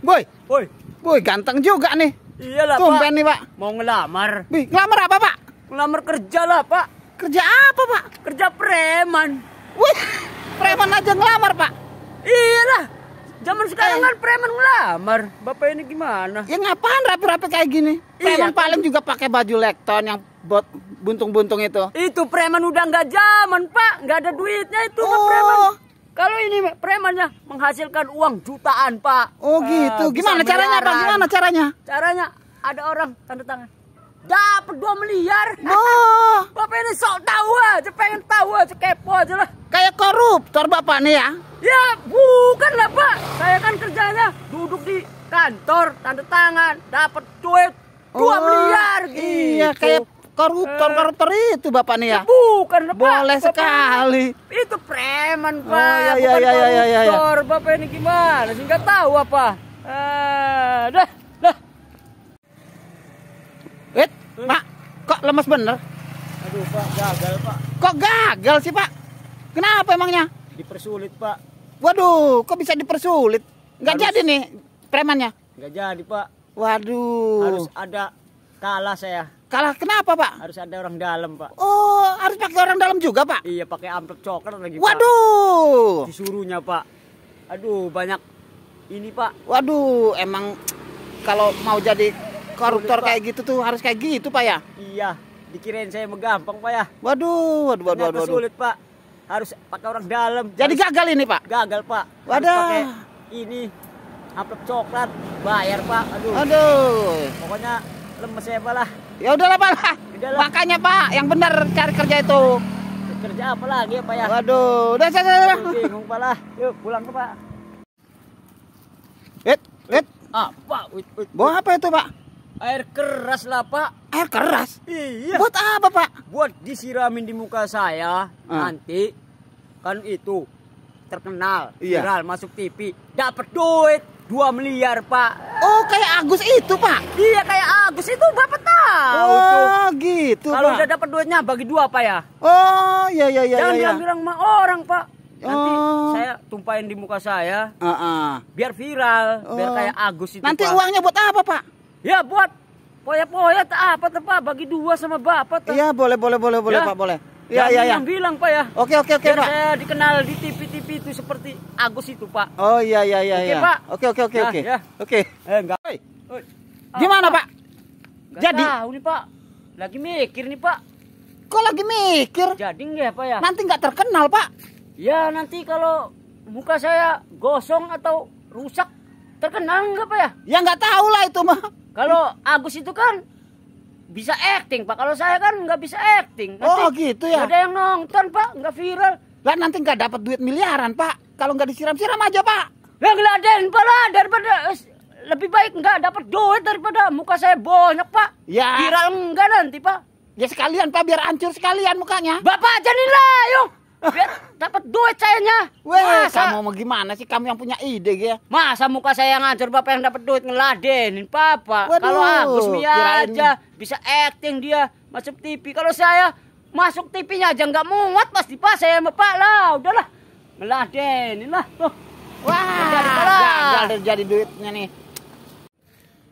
Boy. Boy. Boy ganteng juga nih. Iyalah, Tumpen Pak. nih, Pak. Mau ngelamar. Wih, ngelamar apa, Pak? Ngelamar kerja lah, Pak. Kerja apa, Pak? Kerja preman. Wih, preman aja ngelamar, Pak. Iya lah. Zaman sekarang eh. Kan preman ngelamar. Bapak ini gimana? Ya ngapain rapi-rapi kayak gini? Iya, preman iya, paling juga pakai baju lekton yang buat buntung-buntung itu. Itu preman udah nggak zaman, Pak. Nggak ada duitnya itu, oh. Pak, preman. Kalau ini premannya menghasilkan uang jutaan, Pak. Oh, gitu. Uh, Gimana caranya, Pak? Gimana caranya? Caranya ada orang tanda tangan. Dapat 2 miliar. Oh. Bapak ini sok tahu aja, pengen tahu aja, kepo aja lah. Kayak koruptor Bapak nih ya? Ya, bukan lah, Pak. Saya kan kerjanya duduk di kantor, tanda tangan, dapat duit 2 oh, miliar gitu. Iya, kayak koruptor-koruptor gitu. eh, itu Bapak nih ya? ya bukan Boleh bapak Boleh sekali. ini, itu preman, oh, Pak. Oh, iya, bukan iya, iya, iya, iya, iya. Bapak ini gimana sih? Nggak tahu apa. uh, dah, dah. Wait, Pak. Kok lemas bener? Aduh, Pak. Gagal, Pak. Kok gagal sih, Pak? Kenapa emangnya? Dipersulit, Pak. Waduh, kok bisa dipersulit? Nggak Harus... jadi nih premannya? Nggak jadi, Pak. Waduh. Harus ada kalah saya. Kalah kenapa, Pak? Harus ada orang dalam, Pak. Oh, harus pakai orang dalam juga, Pak? Iya, pakai amplop coklat lagi, Waduh. Pak. Disuruhnya, Pak. Aduh, banyak ini, Pak. Waduh, emang kalau mau jadi koruptor kayak gitu tuh harus kayak gitu, Pak ya? Iya, dikirain saya megampang, Pak ya. Waduh, waduh, waduh, waduh. waduh. sulit, Pak. Harus pakai orang dalam. Jadi harus... gagal ini, Pak? Gagal, Pak. Waduh. Harus pakai ini amplop coklat, bayar, Pak. Aduh. Aduh. Pokoknya lemes ya Pak lah. Ya udahlah Pak. Makanya Pak, yang benar cari kerja itu. Kerja apa lagi ya Pak ya? Waduh, udah saya saya. Bingung Pak lah. Yuk pulang ke Pak. Eh, it. Apa? buat apa itu Pak? Air keras lah Pak. Air keras? Iya. Buat apa Pak? Buat disiramin di muka saya hmm. nanti. Kan itu terkenal, iya. viral, masuk TV, dapat duit 2 miliar, Pak. Oh, kayak Agus itu, Pak. Iya, kayak Agus itu Bapak tahu oh, tuh. gitu, Kalau udah dapat duitnya bagi dua, Pak ya. Oh, iya iya iya Jangan iya, iya. bilang-bilang iya. orang, Pak. Nanti oh. saya tumpahin di muka saya. Uh -uh. Biar viral, oh. biar kayak Agus itu. Nanti Pak. uangnya buat apa, Pak? Ya, buat poya-poya tak apa tuh, Pak. Bagi dua sama Bapak Iya, boleh boleh boleh boleh, ya. Pak, boleh. Iya, iya, iya. Yang bilang, Pak ya. Oke, oke, oke, Pak. Saya dikenal di TV tapi itu seperti Agus itu, Pak. Oh iya iya iya. Oke, ya. Pak. Oke oke oke nah, oke. Ya. Oke. Eh enggak. Oi. Oi. Gimana, Pak? Gak Jadi. Tahu nih, Pak. Lagi mikir nih, Pak. Kok lagi mikir? Jadi nggak ya, Pak ya? Nanti nggak terkenal, Pak. Ya, nanti kalau muka saya gosong atau rusak terkenal nggak, Pak ya? Ya nggak tahu lah itu, mah. Kalau Agus itu kan bisa acting, Pak. Kalau saya kan nggak bisa acting. Oh, nanti oh, gitu ya. Ada yang nonton, Pak, nggak viral. Lah nanti nggak dapat duit miliaran, Pak. Kalau nggak disiram-siram aja, Pak. Ya ngeladen, Pak, lah. daripada eh, lebih baik nggak dapat duit daripada muka saya banyak, Pak. Ya. Viral enggak nanti, Pak. Ya sekalian, Pak, biar hancur sekalian mukanya. Bapak jadilah, yuk. Biar dapat duit sayanya. Weh, masa... kamu mau gimana sih? Kamu yang punya ide, ya? Masa muka saya yang hancur, Bapak yang dapat duit ngeladenin Papa. Kalau Agus Mia aja bisa acting dia masuk TV. Kalau saya Masuk TV-nya aja nggak muat pas pas saya Pak lah. Udahlah. Meladenin lah. Tuh. Oh. Wah, gagal jadi duitnya nih.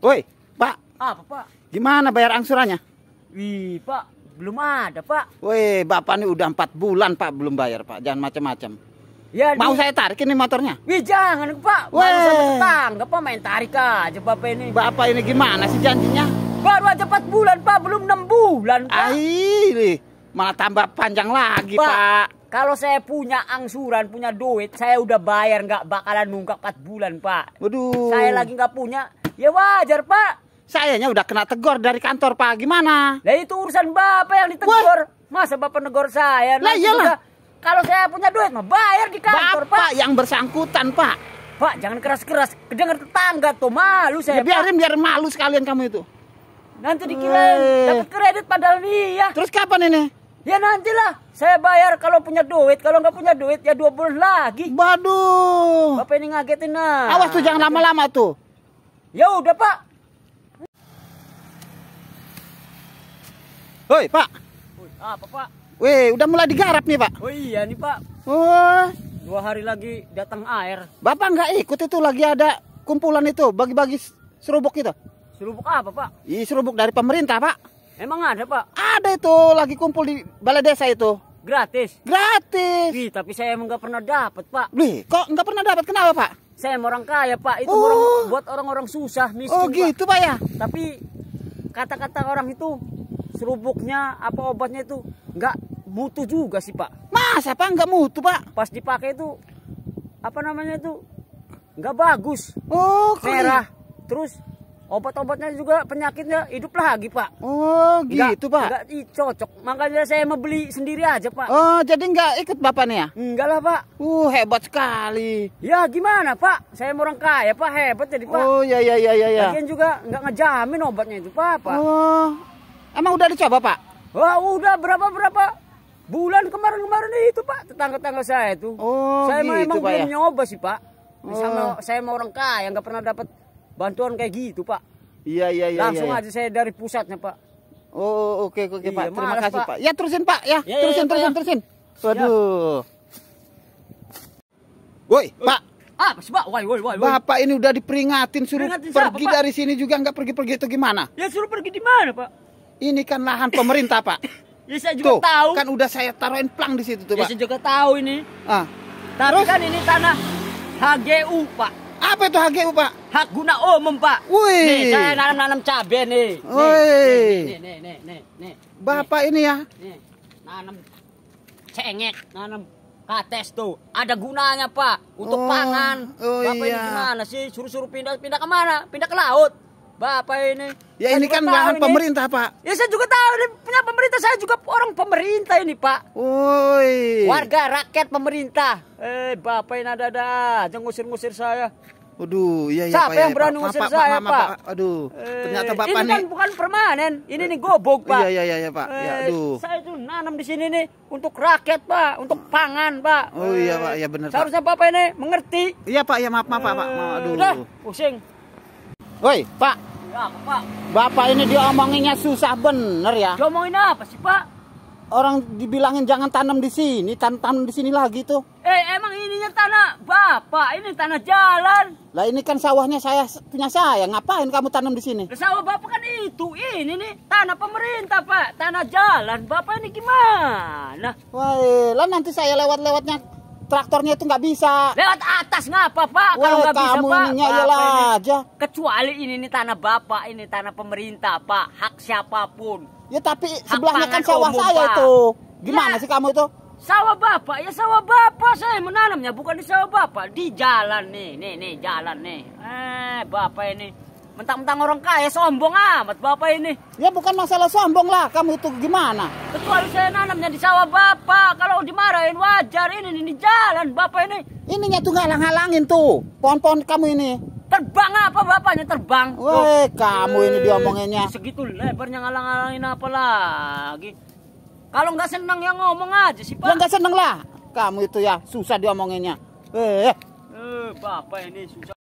Woi, Pak. Apa, Pak? Gimana bayar angsurannya? Wih, Pak. Belum ada, Pak. Woi, Bapak ini udah empat bulan, Pak, belum bayar, Pak. Jangan macam-macam. Ya, mau di... saya tarik ini motornya? Wih, jangan, Pak. Woi sama nggak Pak, main tarik aja Bapak ini. Bapak ini gimana sih janjinya? Baru aja 4 bulan, Pak. Belum enam bulan, Pak. Ai, malah tambah panjang lagi, Pak. Pak. Kalau saya punya angsuran, punya duit, saya udah bayar nggak bakalan nunggak 4 bulan, Pak. Waduh. Saya lagi nggak punya, ya wajar, Pak. Sayanya udah kena tegor dari kantor, Pak. Gimana? Nah itu urusan Bapak yang ditegor What? Masa Bapak negor saya? Lah iyalah. Kalau saya punya duit mah bayar di kantor, Bapak Pak. yang bersangkutan, Pak. Pak, jangan keras-keras. Kedengar tetangga tuh malu saya. Ya, biarin Pak. biar malu sekalian kamu itu. Nanti dikira eh. dapat kredit padahal ya. Terus kapan ini? Ya nantilah. Saya bayar kalau punya duit. Kalau nggak punya duit ya dua bulan lagi. Waduh. Bapak ini ngagetin nah. Awas tuh jangan lama-lama tuh. Ya udah pak. Woi, pak. Apa pak? Woi, udah mulai digarap nih pak. Oh iya nih pak. Oh. Dua hari lagi datang air. Bapak nggak ikut itu lagi ada kumpulan itu bagi-bagi serubuk itu. Serubuk apa pak? Iya serubuk dari pemerintah pak. Emang ada pak? Ada itu, lagi kumpul di balai desa itu. Gratis? Gratis. Wih, tapi saya emang nggak pernah dapat pak. Wih, kok nggak pernah dapat? Kenapa pak? Saya emang orang kaya pak, itu oh. orang, buat orang-orang susah miskin. Oh gitu pak, pak ya? Tapi kata-kata orang itu serubuknya apa obatnya itu nggak butuh juga sih pak. Masa pak nggak butuh pak? Pas dipakai itu apa namanya itu nggak bagus. Oh. Merah. Terus Obat-obatnya juga penyakitnya hidup lagi Pak. Oh gitu Pak. Enggak cocok. Makanya saya mau beli sendiri aja Pak. Oh jadi nggak ikut Bapak nih ya? Enggak lah Pak. Uh hebat sekali. Ya gimana Pak? Saya orang kaya Pak hebat jadi Pak. Oh ya ya ya ya. ya. Lagian juga nggak ngejamin obatnya itu Pak. Pak. Oh emang udah dicoba Pak? Wah oh, udah berapa berapa bulan kemarin-kemarin itu pak tetangga-tetangga saya itu oh, saya gitu, memang belum ya? nyoba sih pak oh. saya mau orang kaya nggak pernah dapat bantuan kayak gitu pak iya iya iya langsung iya, iya. aja saya dari pusatnya pak oh, oh, oh oke okay, oke okay, iya, pak terima malas, kasih pak. pak ya terusin pak ya, ya, ya, ya terusin ya, terusin ya. terusin waduh woi pak Ah, pak? woi, woi, woi. Bapak ini udah diperingatin suruh Peringatin pergi siapa, dari sini juga nggak pergi-pergi itu gimana? Ya suruh pergi di mana, Pak? Ini kan lahan pemerintah, Pak. ya saya juga tuh, tahu. Kan udah saya taruhin plang di situ tuh, ya, Pak. Ya saya juga tahu ini. Ah. Tapi kan ini tanah HGU, Pak. Apa itu hak pak? Hak guna umum pak. Wih. Nih saya nanam-nanam cabai nih. Wih. Nih, nih, nih, nih, nih. Bapak ini ya? Nih, nanam cengek, nanam kates tuh. Ada gunanya pak untuk oh, pangan. Oh, Bapak iya. ini gimana sih? Suruh-suruh pindah, pindah kemana? Pindah ke laut. Bapak ini. Ya ini kan lahan ini. pemerintah pak. Ya saya juga tahu ini punya pemerintah. Saya juga orang pemerintah ini pak. Woi. Warga rakyat pemerintah. Eh bapak ini ada-ada jangan ngusir-ngusir saya. Aduh, iya iya Siapa iya, yang berani ya, ngusir saya, Pak? Pak, Aduh, eh, ternyata Bapak ini kan bukan permanen, ini nih gobok, Pak. Iya iya iya, Pak. Ya, eh, ya, aduh. Saya tuh nanam di sini nih untuk rakyat, Pak, untuk pangan, Pak. Oh iya, eh, Pak. Iya benar, Seharusnya Bapak ini mengerti. Iya, Pak. Iya, maaf, maaf, Pak. Maaf, aduh. Udah, pusing. Woi, Pak. Ya, Pak. Bapak ini diomonginnya susah bener ya. Diomongin apa sih, Pak? Orang dibilangin jangan tanam di sini, tan tanam di sini lagi tuh. Eh, emang ininya tanah Bapak, ini tanah jalan. Lah ini kan sawahnya saya punya saya, ngapain kamu tanam di sini? Lah, sawah Bapak kan itu, ini nih tanah pemerintah, Pak. Tanah jalan, Bapak ini gimana? Wah, eh, lah nanti saya lewat-lewatnya traktornya itu nggak bisa. Lewat atas ngapa Pak? Kalau nggak bisa Pak. Ininya ini, aja. Kecuali ini, ini tanah Bapak, ini tanah pemerintah Pak, hak siapapun. Ya tapi hak sebelahnya kan sawah umum, saya Pak. itu. Gimana ya. sih kamu itu? Sawah bapak, ya sawah bapak saya menanamnya bukan di sawah bapak, di jalan nih, nih nih jalan nih. Eh, bapak ini Mentang-mentang orang kaya sombong amat bapak ini. Ya bukan masalah sombong lah, kamu itu gimana? Kecuali saya nanamnya di sawah bapak, kalau dimarahin wajar ini, ini di jalan bapak ini. Ininya tuh ngalang-halangin tuh, pohon-pohon kamu ini. Terbang apa bapaknya terbang? Weh, kamu ini diomonginnya. Segitu lebarnya ngalang-halangin apa lagi? Kalau nggak seneng ya ngomong aja sih ya, pak. nggak seneng lah, kamu itu ya susah diomonginnya. eh, eh. eh bapak ini susah.